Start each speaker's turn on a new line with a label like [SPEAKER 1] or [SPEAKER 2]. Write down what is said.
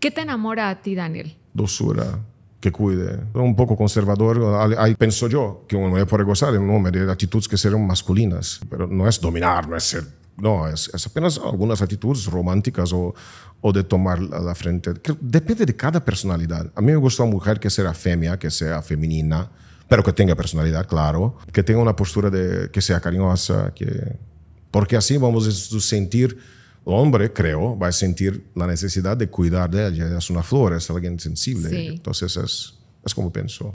[SPEAKER 1] ¿Qué te enamora a ti, Daniel?
[SPEAKER 2] Dosura, que cuide. Un poco conservador, ahí pienso yo que uno puede gozar de un hombre de actitudes que serán masculinas, pero no es dominar, no es ser. No, es, apenas algunas actitudes románticas o, de tomar la frente. Depende de cada personalidad. A mí me gusta una mujer que sea femia, que sea femenina, pero que tenga personalidad, claro, que tenga una postura de, que sea cariñosa, que, porque así vamos a sentir o homem, creio, vai sentir a necessidade de cuidar de ella. é uma flor, é alguém sensível. Então, Entonces é como pensou.